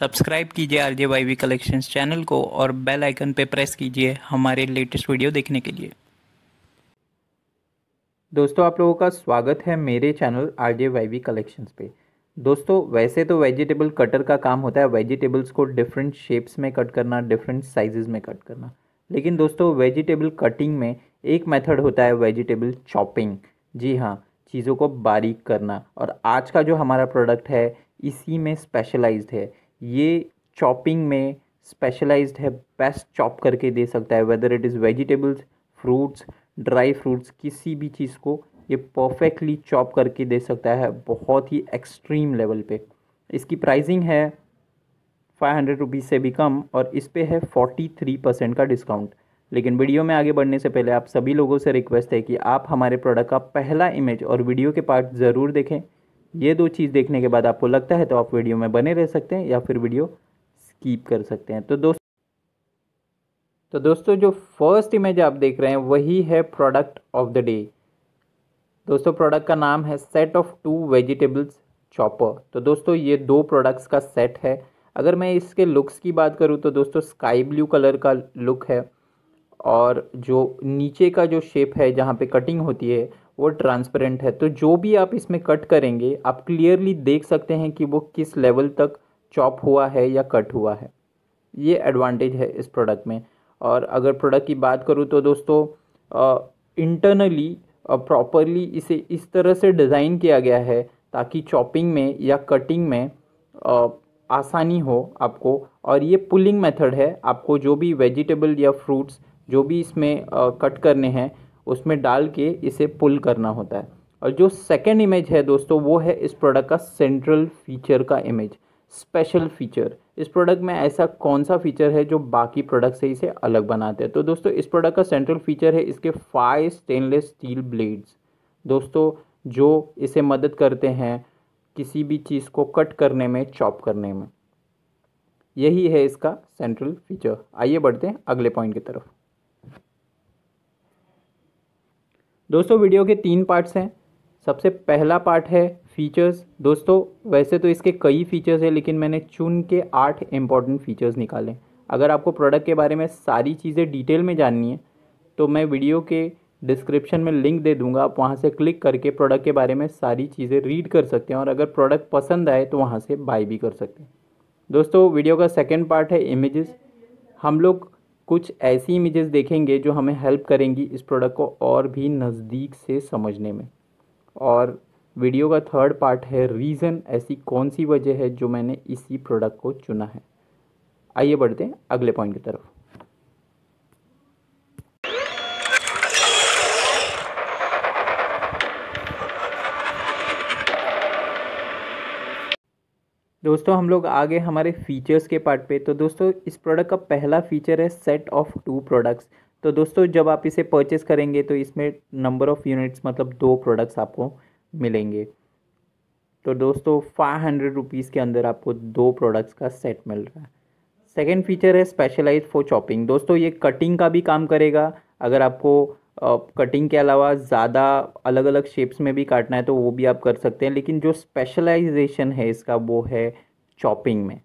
subscribe कीजिए R J Y V collections channel को और बेल आइकन पर प्रेस कीजिए हमारे लेटेस्ट वीडियो देखने के लिए दोस्तों आप लोगों का स्वागत है मेरे channel R J Y V collections पे दोस्तों वैसे तो वेजिटेबल कटर का काम होता है वेजिटेबल्स को डिफरेंट शेप्स में कट करना डिफरेंट साइजेस में कट करना लेकिन दोस्तों वेजिटेबल कटिंग में एक मेथड होता है वेजिटेबल चॉपिंग जी हाँ चीज़ों को बारीक करना और आज का जो हमारा प्रोडक्ट है इसी में स्पेशलाइज्ड है ये चॉपिंग में स्पेशलाइज्ड है बेस्ट चॉप करके दे सकता है whether it is vegetables fruits dry fruits किसी भी चीज़ को ये परफेक्टली चॉप करके दे सकता है बहुत ही एक्सट्रीम लेवल पे इसकी प्राइसिंग है फाइव हंड्रेड रुपीज़ से भी कम और इस पर है फोर्टी थ्री परसेंट का डिस्काउंट लेकिन वीडियो में आगे बढ़ने से पहले आप सभी लोगों से रिक्वेस्ट है कि आप हमारे प्रोडक्ट का पहला इमेज और वीडियो के पार्ट ज़रूर देखें ये दो चीज़ देखने के बाद आपको लगता है तो आप वीडियो में बने रह सकते हैं या फिर वीडियो स्कीप कर सकते हैं तो दोस्त तो दोस्तों जो फर्स्ट इमेज आप देख रहे हैं वही है प्रोडक्ट ऑफ द डे दोस्तों प्रोडक्ट का नाम है set of two vegetables chopper तो दोस्तों ये दो प्रोडक्ट्स का सेट है अगर मैं इसके लुक्स की बात करूँ तो दोस्तों स्काई ब्लू कलर का लुक है और जो नीचे का जो शेप है जहाँ पे कटिंग होती है वो ट्रांसपेरेंट है तो जो भी आप इसमें कट करेंगे आप क्लियरली देख सकते हैं कि वो किस लेवल तक चॉप हुआ है या कट हुआ है ये एडवांटेज है इस प्रोडक्ट में और अगर प्रोडक्ट की बात करूँ तो दोस्तों इंटरनली प्रॉपरली इसे इस तरह से डिज़ाइन किया गया है ताकि चॉपिंग में या कटिंग में आ, आसानी हो आपको और ये पुलिंग मेथड है आपको जो भी वेजिटेबल या फ्रूट्स जो भी इसमें आ, कट करने हैं उसमें डाल के इसे पुल करना होता है और जो सेकेंड इमेज है दोस्तों वो है इस प्रोडक्ट का सेंट्रल फीचर का इमेज स्पेशल फीचर इस प्रोडक्ट में ऐसा कौन सा फीचर है जो बाकी प्रोडक्ट से इसे अलग बनाते हैं तो दोस्तों इस प्रोडक्ट का सेंट्रल फीचर है इसके फाइव स्टेनलेस स्टील ब्लेड्स दोस्तों जो इसे मदद करते हैं किसी भी चीज़ को कट करने में चॉप करने में यही है इसका सेंट्रल फीचर आइए बढ़ते हैं अगले पॉइंट की तरफ दोस्तों वीडियो के तीन पार्ट्स हैं सबसे पहला पार्ट है फ़ीचर्स दोस्तों वैसे तो इसके कई फ़ीचर्स हैं लेकिन मैंने चुन के आठ इम्पॉर्टेंट फ़ीचर्स निकाले अगर आपको प्रोडक्ट के बारे में सारी चीज़ें डिटेल में जाननी है तो मैं वीडियो के डिस्क्रिप्शन में लिंक दे दूंगा आप वहाँ से क्लिक करके प्रोडक्ट के बारे में सारी चीज़ें रीड कर सकते हैं और अगर प्रोडक्ट पसंद आए तो वहाँ से बाय भी कर सकते हैं दोस्तों वीडियो का सेकेंड पार्ट है इमेज़ हम लोग कुछ ऐसी इमेजेस देखेंगे जो हमें हेल्प करेंगी इस प्रोडक्ट को और भी नज़दीक से समझने में और वीडियो का थर्ड पार्ट है रीज़न ऐसी कौन सी वजह है जो मैंने इसी प्रोडक्ट को चुना है आइए बढ़ते हैं अगले पॉइंट की तरफ दोस्तों हम लोग आगे हमारे फीचर्स के पार्ट पे तो दोस्तों इस प्रोडक्ट का पहला फीचर है सेट ऑफ टू प्रोडक्ट्स तो दोस्तों जब आप इसे परचेस करेंगे तो इसमें नंबर ऑफ़ यूनिट्स मतलब दो प्रोडक्ट्स आपको मिलेंगे तो दोस्तों फाइव हंड्रेड रुपीज़ के अंदर आपको दो प्रोडक्ट्स का सेट मिल रहा है सेकेंड फीचर है स्पेशलाइज फॉर चॉपिंग दोस्तों ये कटिंग का भी काम करेगा अगर आपको कटिंग के अलावा ज़्यादा अलग अलग शेप्स में भी काटना है तो वो भी आप कर सकते हैं लेकिन जो स्पेशलाइजेशन है इसका वो है चॉपिंग में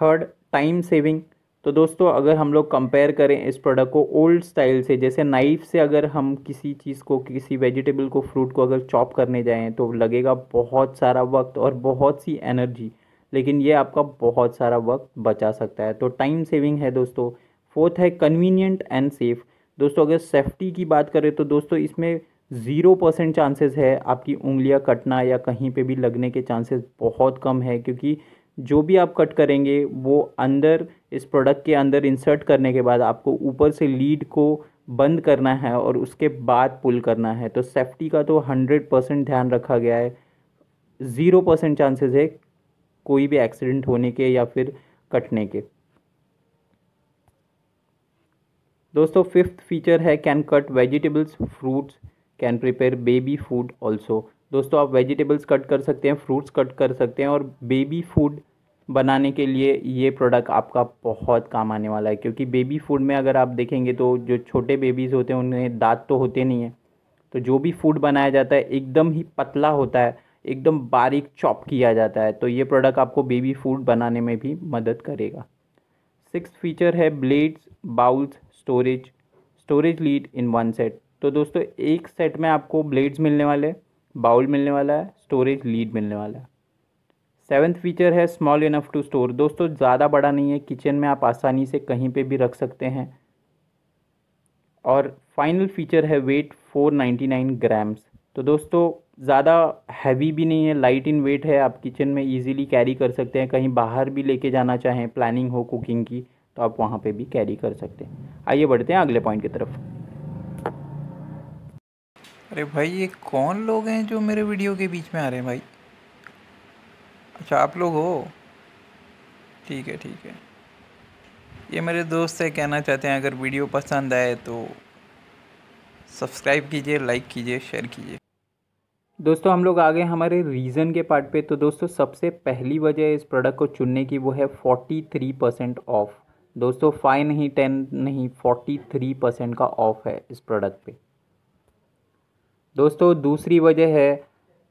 थर्ड टाइम सेविंग तो दोस्तों अगर हम लोग कंपेयर करें इस प्रोडक्ट को ओल्ड स्टाइल से जैसे नाइफ से अगर हम किसी चीज़ को किसी वेजिटेबल को फ्रूट को अगर चॉप करने जाएं तो लगेगा बहुत सारा वक्त और बहुत सी एनर्जी लेकिन ये आपका बहुत सारा वक्त बचा सकता है तो टाइम सेविंग है दोस्तों फोर्थ है कन्वीनियंट एंड सेफ़ दोस्तों अगर सेफ्टी की बात करें तो दोस्तों इसमें ज़ीरो परसेंट चांसेस है आपकी उंगलियां कटना या कहीं पे भी लगने के चांसेस बहुत कम है क्योंकि जो भी आप कट करेंगे वो अंदर इस प्रोडक्ट के अंदर इंसर्ट करने के बाद आपको ऊपर से लीड को बंद करना है और उसके बाद पुल करना है तो सेफ्टी का तो हंड्रेड परसेंट ध्यान रखा गया है ज़ीरो परसेंट चांसेस है कोई भी एक्सीडेंट होने के या फिर कटने के दोस्तों फिफ्थ फीचर है can cut vegetables fruits can prepare baby food also दोस्तों आप वेजिटेबल्स कट कर सकते हैं फ्रूट्स कट कर सकते हैं और बेबी फूड बनाने के लिए ये प्रोडक्ट आपका बहुत काम आने वाला है क्योंकि बेबी फूड में अगर आप देखेंगे तो जो छोटे बेबीज़ होते हैं उन्हें दांत तो होते नहीं हैं तो जो भी फूड बनाया जाता है एकदम ही पतला होता है एकदम बारीक चॉप किया जाता है तो ये प्रोडक्ट आपको बेबी फूड बनाने में भी मदद करेगा सिक्स फीचर है blades bowls storage storage lid in one set तो दोस्तों एक सेट में आपको ब्लेड्स मिलने वाले बाउल मिलने वाला है स्टोरेज लीड मिलने वाला है सेवन्थ फीचर है स्मॉल इनफ टू स्टोर दोस्तों ज़्यादा बड़ा नहीं है किचन में आप आसानी से कहीं पे भी रख सकते हैं और फाइनल फीचर है weight four ninety nine grams तो दोस्तों ज़्यादा हैवी भी नहीं है लाइट इन वेट है आप किचन में इजीली कैरी कर सकते हैं कहीं बाहर भी लेके जाना चाहें प्लानिंग हो कुकिंग की तो आप वहाँ पे भी कैरी कर सकते हैं आइए बढ़ते हैं अगले पॉइंट की तरफ अरे भाई ये कौन लोग हैं जो मेरे वीडियो के बीच में आ रहे हैं भाई अच्छा आप लोग हो ठीक है ठीक है ये मेरे दोस्त से कहना चाहते हैं अगर वीडियो पसंद आए तो सब्सक्राइब कीजिए लाइक कीजिए शेयर कीजिए दोस्तों हम लोग आ गए हमारे रीज़न के पार्ट पे तो दोस्तों सबसे पहली वजह इस प्रोडक्ट को चुनने की वो है फोर्टी थ्री परसेंट ऑफ़ दोस्तों फाइव नहीं टेन नहीं फोर्टी थ्री परसेंट का ऑफ है इस प्रोडक्ट पे दोस्तों दूसरी वजह है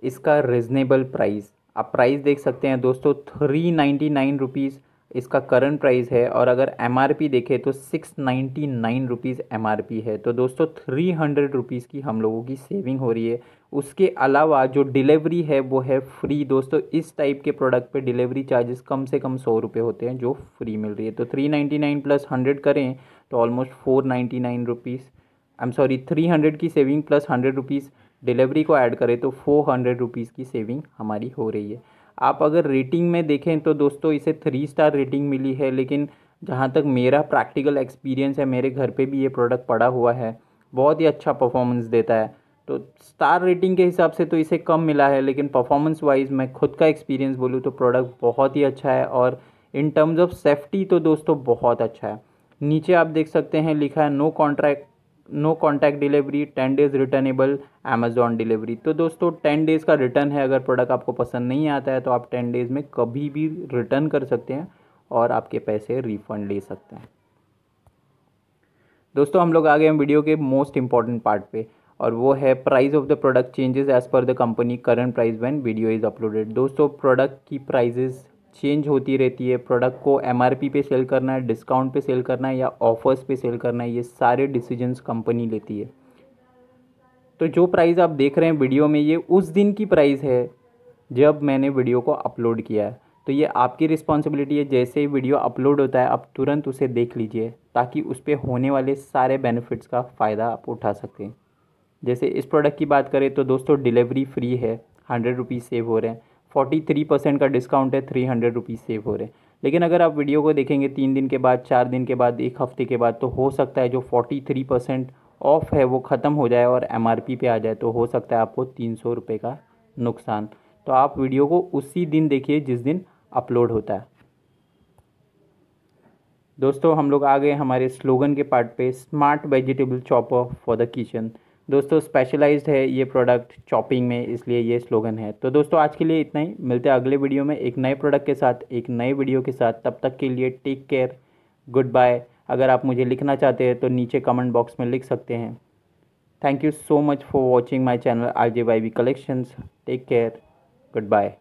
इसका रिजनेबल प्राइस आप प्राइस देख सकते हैं दोस्तों थ्री नाइन्टी नाइन रुपीज़ इसका करंट प्राइस है और अगर एम आर पी देखें तो six ninety nine rupees M R P है तो दोस्तों थ्री हंड्रेड रुपीज़ की हम लोगों की सेविंग हो रही है उसके अलावा जो डिलीवरी है वो है फ्री दोस्तों इस टाइप के प्रोडक्ट पे डिलीवरी चार्जेस कम से कम सौ रुपये होते हैं जो फ्री मिल रही है तो three ninety nine plus hundred करें तो almost four ninety nine rupees I am sorry three hundred की saving plus hundred rupees delivery को ऐड करें तो फोर हंड्रेड रुपीज़ की सेविंग हमारी हो रही है आप अगर रेटिंग में देखें तो दोस्तों इसे थ्री स्टार रेटिंग मिली है लेकिन जहाँ तक मेरा प्रैक्टिकल एक्सपीरियंस है मेरे घर पे भी ये प्रोडक्ट पड़ा हुआ है बहुत ही अच्छा परफॉर्मेंस देता है तो स्टार रेटिंग के हिसाब से तो इसे कम मिला है लेकिन परफॉर्मेंस वाइज मैं खुद का एक्सपीरियंस बोलूँ तो प्रोडक्ट बहुत ही अच्छा है और इन टर्म्स ऑफ सेफ्टी तो दोस्तों बहुत अच्छा है नीचे आप देख सकते हैं लिखा है no contract no contact delivery ten days returnable Amazon delivery तो दोस्तों टेन डेज़ का रिटर्न है अगर प्रोडक्ट आपको पसंद नहीं आता है तो आप टेन डेज़ में कभी भी रिटर्न कर सकते हैं और आपके पैसे रिफ़ंड ले सकते हैं दोस्तों हम लोग आ गए हैं वीडियो के मोस्ट इंपॉर्टेंट पार्ट पे और वो है price of the product changes as per the company current price when video is uploaded दोस्तों प्रोडक्ट की प्राइजेज चेंज होती रहती है प्रोडक्ट को एम पे सेल करना है डिस्काउंट पे सेल करना है या ऑफर्स पे सेल करना है ये सारे डिसीजंस कंपनी लेती है तो जो प्राइस आप देख रहे हैं वीडियो में ये उस दिन की प्राइस है जब मैंने वीडियो को अपलोड किया है तो ये आपकी रिस्पॉन्सिबिलिटी है जैसे ही वीडियो अपलोड होता है आप तुरंत उसे देख लीजिए ताकि उस पर होने वाले सारे बेनिफिट्स का फ़ायदा आप उठा सकें जैसे इस प्रोडक्ट की बात करें तो दोस्तों डिलीवरी फ्री है हंड्रेड रुपीज़ सेव हो रहे हैं फोर्टी थ्री परसेंट का डिस्काउंट है थ्री हंड्रेड रुपीज़ सेव हो रहे हैं लेकिन अगर आप वीडियो को देखेंगे तीन दिन के बाद चार दिन के बाद एक हफ्ते के बाद तो हो सकता है जो फोर्टी थ्री परसेंट ऑफ़ है वो ख़त्म हो जाए और एम आर पी पे आ जाए तो हो सकता है आपको तीन सौ रुपये का नुकसान तो आप वीडियो को उसी दिन देखिए जिस दिन अपलोड होता है दोस्तों हम लोग आ गए हमारे स्लोगन के पार्ट पे smart vegetable chopper for the kitchen दोस्तों स्पेशलाइज्ड है ये प्रोडक्ट चॉपिंग में इसलिए ये स्लोगन है तो दोस्तों आज के लिए इतना ही मिलते हैं अगले वीडियो में एक नए प्रोडक्ट के साथ एक नए वीडियो के साथ तब तक के लिए टेक केयर गुड बाय अगर आप मुझे लिखना चाहते हैं तो नीचे कमेंट बॉक्स में लिख सकते हैं thank you so much for watching my channel R J Y V collections take care good bye